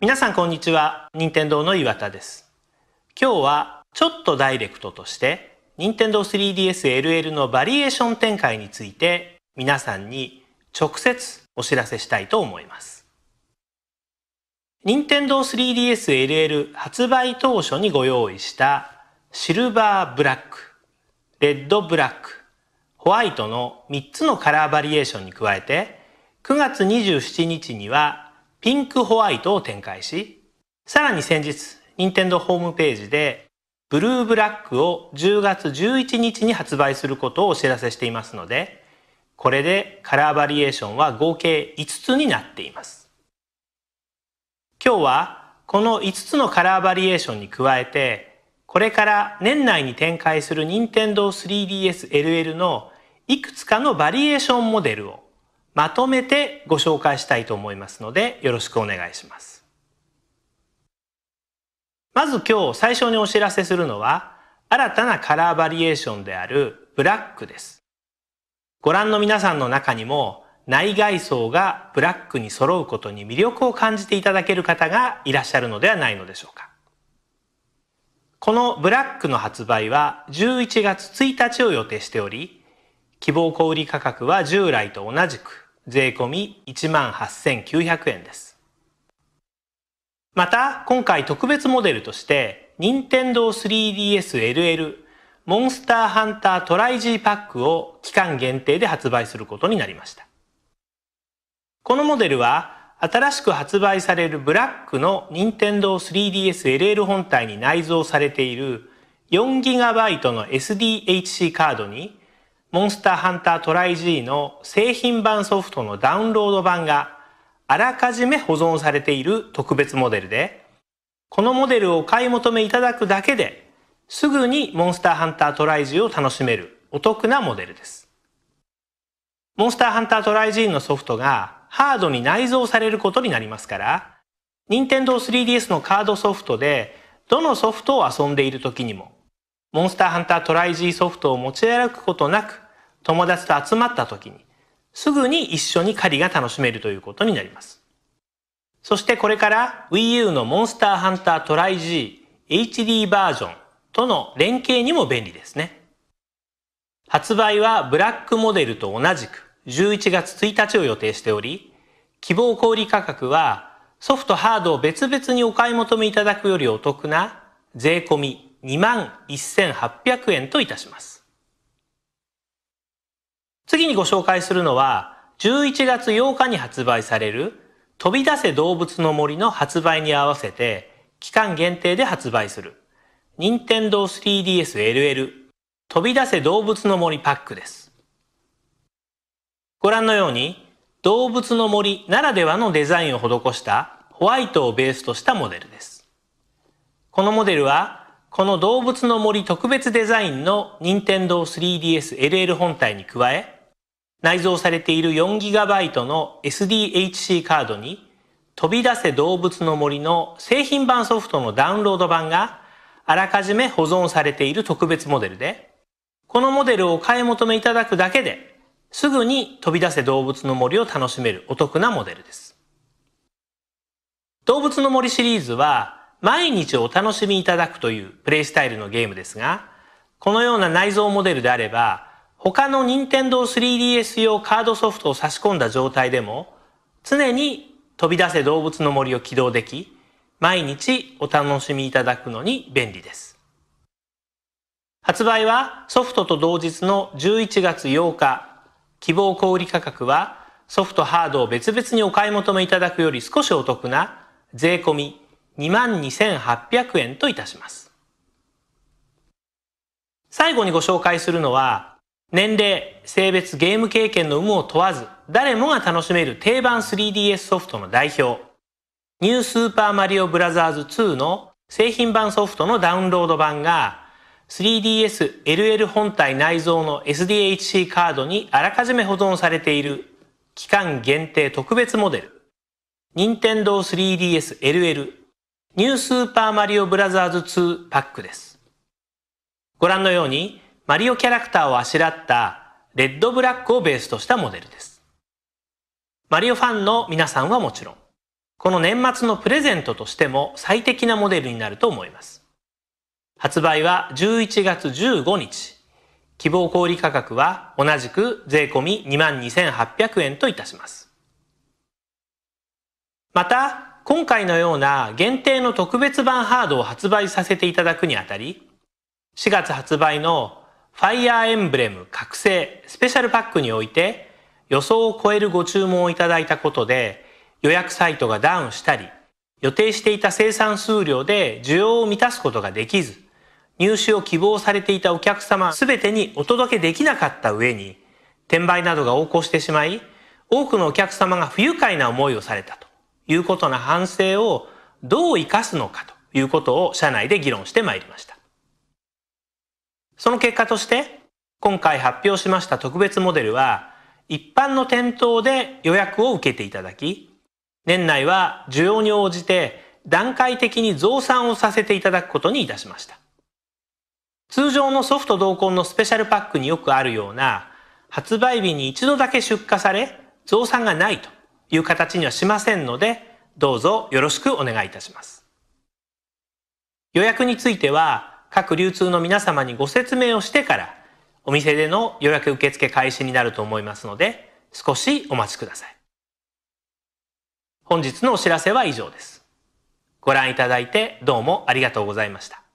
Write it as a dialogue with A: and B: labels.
A: 皆さんこんにちは任天堂の岩田です今日はちょっとダイレクトとして任天堂 3DSLL のバリエーション展開について皆さんに直接お知らせしたいと思います任天堂 3DSLL 発売当初にご用意したシルバーブラック、レッドブラック、ホワイトの3つのカラーバリエーションに加えて9月27日にはピンクホワイトを展開し、さらに先日、任天堂ホームページで、ブルーブラックを10月11日に発売することをお知らせしていますので、これでカラーバリエーションは合計5つになっています。今日はこの5つのカラーバリエーションに加えて、これから年内に展開する n i n t e n 3DS LL のいくつかのバリエーションモデルをまとめてご紹介したいと思いますのでよろしくお願いします。まず今日最初にお知らせするのは新たなカラーバリエーションであるブラックです。ご覧の皆さんの中にも内外装がブラックに揃うことに魅力を感じていただける方がいらっしゃるのではないのでしょうか。このブラックの発売は11月1日を予定しており、希望小売価格は従来と同じく税込18,900円です。また、今回特別モデルとして、Nintendo 3DSLL モンスターハンタートライ G パックを期間限定で発売することになりました。このモデルは、新しく発売されるブラックの Nintendo 3DSLL 本体に内蔵されている 4GB の SDHC カードにモンスターハンタートライ G の製品版ソフトのダウンロード版があらかじめ保存されている特別モデルで、このモデルをお買い求めいただくだけですぐにモンスターハンタートライ G を楽しめるお得なモデルです。モンスターハンタートライ G のソフトがハードに内蔵されることになりますから、Nintendo 3DS のカードソフトでどのソフトを遊んでいる時にもモンスターハンタートライ G ソフトを持ち歩くことなく、友達と集まった時に、すぐに一緒に狩りが楽しめるということになります。そしてこれから Wii U のモンスターハンタートライ G HD バージョンとの連携にも便利ですね。発売はブラックモデルと同じく11月1日を予定しており、希望小売価格はソフトハードを別々にお買い求めいただくよりお得な税込み2万1800円といたします。次にご紹介するのは、11月8日に発売される飛び出せ動物の森の発売に合わせて期間限定で発売する任天堂 3DSLL 飛び出せ動物の森パックです。ご覧のように動物の森ならではのデザインを施したホワイトをベースとしたモデルです。このモデルはこの動物の森特別デザインの任天堂 3DSLL 本体に加え、内蔵されている 4GB の SDHC カードに飛び出せ動物の森の製品版ソフトのダウンロード版があらかじめ保存されている特別モデルで、このモデルをお買い求めいただくだけですぐに飛び出せ動物の森を楽しめるお得なモデルです。動物の森シリーズは毎日お楽しみいただくというプレイスタイルのゲームですが、このような内蔵モデルであれば、他の任天堂 3DS 用カードソフトを差し込んだ状態でも、常に飛び出せ動物の森を起動でき、毎日お楽しみいただくのに便利です。発売はソフトと同日の11月8日、希望小売価格はソフトハードを別々にお買い求めいただくより少しお得な税込み22,800円といたします。最後にご紹介するのは、年齢、性別、ゲーム経験の有無を問わず、誰もが楽しめる定番 3DS ソフトの代表、ニュースーパーマリオブラザーズ2の製品版ソフトのダウンロード版が 3DS LL 本体内蔵の SDHC カードにあらかじめ保存されている期間限定特別モデル Nintendo 3DS LL ニュースーパーマリオブラザーズ2パックです。ご覧のように、マリオキャラクターをあしらったレッドブラックをベースとしたモデルです。マリオファンの皆さんはもちろん、この年末のプレゼントとしても最適なモデルになると思います。発売は11月15日。希望小売価格は同じく税込22,800円といたします。また、今回のような限定の特別版ハードを発売させていただくにあたり、4月発売の Fire Emblem 覚醒スペシャルパックにおいて予想を超えるご注文をいただいたことで予約サイトがダウンしたり、予定していた生産数量で需要を満たすことができず、入手を希望されていたお客様すべてにお届けできなかった上に、転売などが横行してしまい、多くのお客様が不愉快な思いをされたと。いうことの反省をどう生かすのかということを社内で議論してまいりました。その結果として、今回発表しました特別モデルは、一般の店頭で予約を受けていただき、年内は需要に応じて段階的に増産をさせていただくことにいたしました。通常のソフト同梱のスペシャルパックによくあるような、発売日に一度だけ出荷され、増産がないという形にはしませんので、どうぞよろしくお願いいたします。予約については、各流通の皆様にご説明をしてから、お店での予約受付開始になると思いますので、少しお待ちください。本日のお知らせは以上です。ご覧いただいてどうもありがとうございました。